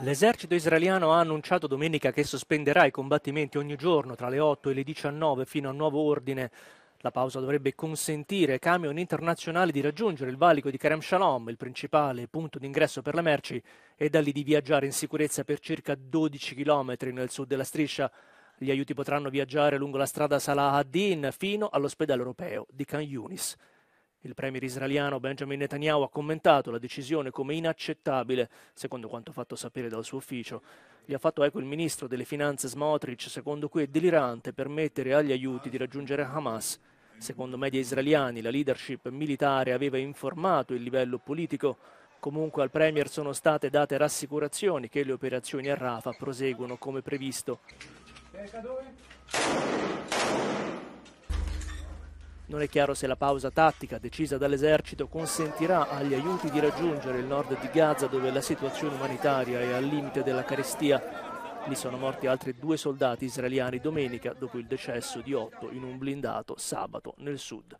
L'esercito israeliano ha annunciato domenica che sospenderà i combattimenti ogni giorno tra le 8 e le 19 fino a nuovo ordine. La pausa dovrebbe consentire ai camion internazionali di raggiungere il valico di Kerem Shalom, il principale punto d'ingresso per le merci, e da lì di viaggiare in sicurezza per circa 12 km nel sud della striscia. Gli aiuti potranno viaggiare lungo la strada Salah ad-Din fino all'ospedale europeo di Khan Yunis. Il premier israeliano Benjamin Netanyahu ha commentato la decisione come inaccettabile, secondo quanto fatto sapere dal suo ufficio. Gli ha fatto eco il ministro delle finanze Smotrich, secondo cui è delirante permettere agli aiuti di raggiungere Hamas. Secondo media israeliani, la leadership militare aveva informato il livello politico. Comunque al Premier sono state date rassicurazioni che le operazioni a Rafa proseguono come previsto. Non è chiaro se la pausa tattica decisa dall'esercito consentirà agli aiuti di raggiungere il nord di Gaza dove la situazione umanitaria è al limite della carestia. Lì sono morti altri due soldati israeliani domenica dopo il decesso di otto in un blindato sabato nel sud.